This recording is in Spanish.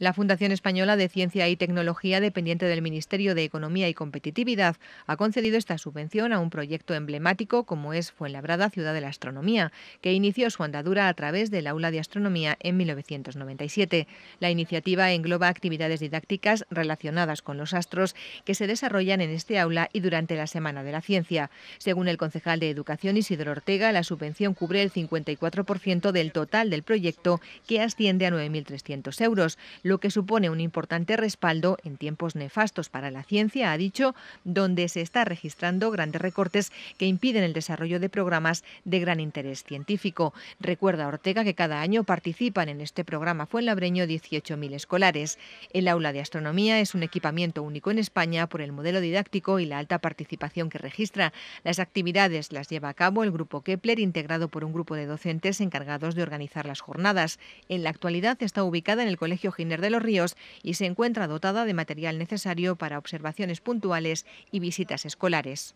La Fundación Española de Ciencia y Tecnología, dependiente del Ministerio de Economía y Competitividad, ha concedido esta subvención a un proyecto emblemático como es Fuenlabrada, Ciudad de la Astronomía, que inició su andadura a través del Aula de Astronomía en 1997. La iniciativa engloba actividades didácticas relacionadas con los astros que se desarrollan en este aula y durante la Semana de la Ciencia. Según el concejal de Educación Isidro Ortega, la subvención cubre el 54% del total del proyecto, que asciende a 9.300 euros lo que supone un importante respaldo en tiempos nefastos para la ciencia, ha dicho, donde se está registrando grandes recortes que impiden el desarrollo de programas de gran interés científico. Recuerda Ortega que cada año participan en este programa Fuenlabreño 18.000 escolares. El aula de astronomía es un equipamiento único en España por el modelo didáctico y la alta participación que registra. Las actividades las lleva a cabo el grupo Kepler, integrado por un grupo de docentes encargados de organizar las jornadas. En la actualidad está ubicada en el Colegio Giner de los Ríos y se encuentra dotada de material necesario para observaciones puntuales y visitas escolares.